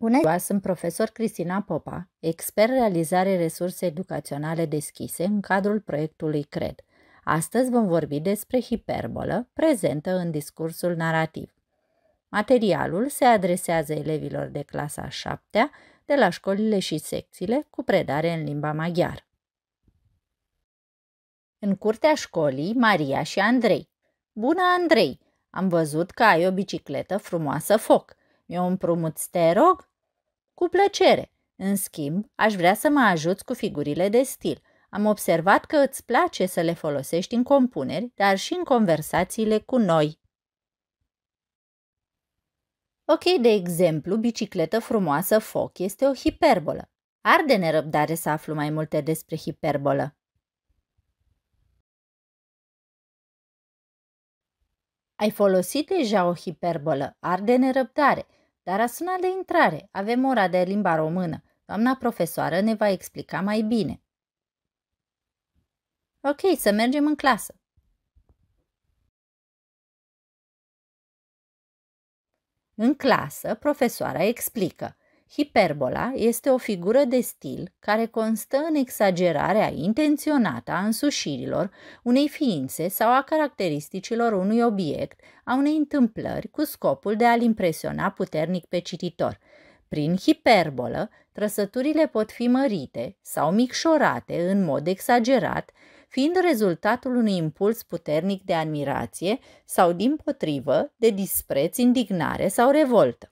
Bună ziua, sunt profesor Cristina Popa, expert realizare resurse educaționale deschise în cadrul proiectului CRED. Astăzi vom vorbi despre hiperbolă prezentă în discursul narrativ. Materialul se adresează elevilor de clasa a 7 de la școlile și secțiile cu predare în limba maghiară. În curtea școlii, Maria și Andrei. Bună, Andrei! Am văzut că ai o bicicletă frumoasă foc mi împrumut, împrumuți, te rog? Cu plăcere. În schimb, aș vrea să mă ajuți cu figurile de stil. Am observat că îți place să le folosești în compuneri, dar și în conversațiile cu noi. Ok, de exemplu, bicicletă frumoasă foc este o hiperbolă. Arde nerăbdare să aflu mai multe despre hiperbolă. Ai folosit deja o hiperbolă, arde nerăbdare. Dar a sunat de intrare. Avem ora de limba română. Doamna profesoară ne va explica mai bine. Ok, să mergem în clasă. În clasă, profesoara explică. Hiperbola este o figură de stil care constă în exagerarea intenționată a însușirilor unei ființe sau a caracteristicilor unui obiect, a unei întâmplări, cu scopul de a-l impresiona puternic pe cititor. Prin hiperbolă, trăsăturile pot fi mărite sau micșorate în mod exagerat, fiind rezultatul unui impuls puternic de admirație sau, din potrivă, de dispreț, indignare sau revoltă.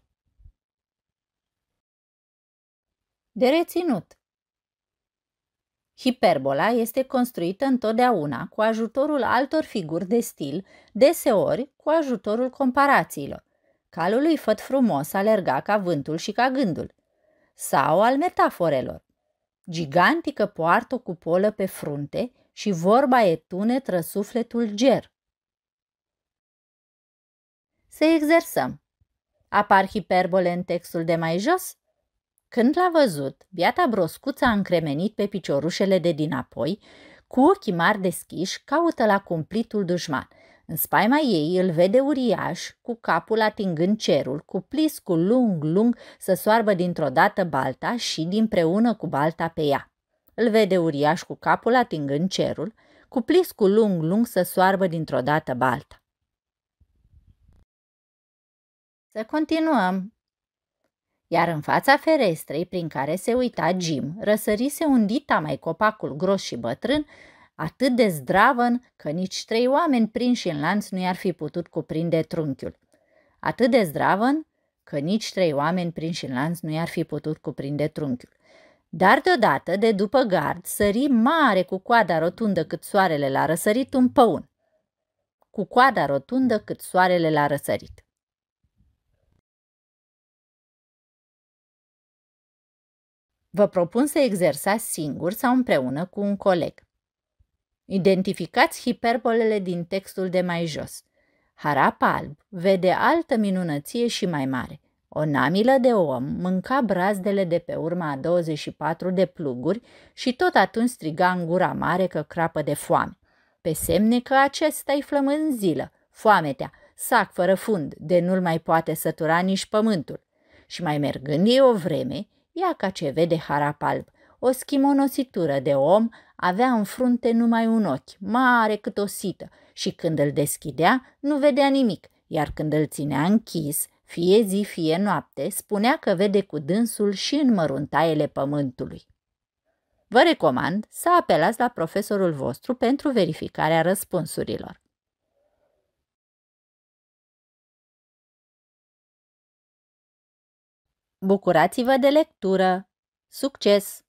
De reținut. Hiperbola este construită întotdeauna cu ajutorul altor figuri de stil, deseori cu ajutorul comparațiilor. Calul lui făt frumos alerga ca vântul și ca gândul. Sau al metaforelor. Gigantică poartă o cupolă pe frunte și vorba e tunetră sufletul ger. Să exersăm. Apar hiperbole în textul de mai jos? Când l-a văzut, biata broscuță a încremenit pe piciorușele de dinapoi, cu ochii mari deschiși, caută la cumplitul dușman. În spaima ei îl vede uriaș, cu capul atingând cerul, cu pliscul lung, lung, să soarbă dintr-o dată balta și dinpreună cu balta pe ea. Îl vede uriaș cu capul atingând cerul, cu pliscul lung, lung să soarbă dintr-o dată balta. Să continuăm! iar în fața ferestrei prin care se uita Jim răsărise dita mai copacul gros și bătrân, atât de zdravăn că nici trei oameni prinși în lanț nu i-ar fi putut cuprinde trunchiul. Atât de zdravăn că nici trei oameni prinși în lanț nu i-ar fi putut cuprinde trunchiul. Dar deodată, de după gard, sări mare cu coada rotundă cât soarele l-a răsărit un păun. Cu coada rotundă cât soarele l-a răsărit. Vă propun să exersați singur sau împreună cu un coleg. Identificați hiperbolele din textul de mai jos. Harap alb vede altă minunăție și mai mare. O namilă de om mânca brazdele de pe urma a 24 de pluguri și tot atunci striga în gura mare că crapă de foame. Pe semne că acesta-i zilă, foametea, sac fără fund, de nu-l mai poate sătura nici pământul. Și mai mergând ei o vreme, Ia ca ce vede Harapalb. O schimonositură de om avea în frunte numai un ochi, mare cât o sită, și când îl deschidea, nu vedea nimic, iar când îl ținea închis, fie zi, fie noapte, spunea că vede cu dânsul și în măruntaiele pământului. Vă recomand să apelați la profesorul vostru pentru verificarea răspunsurilor. Bucurați-vă de lectură! Succes!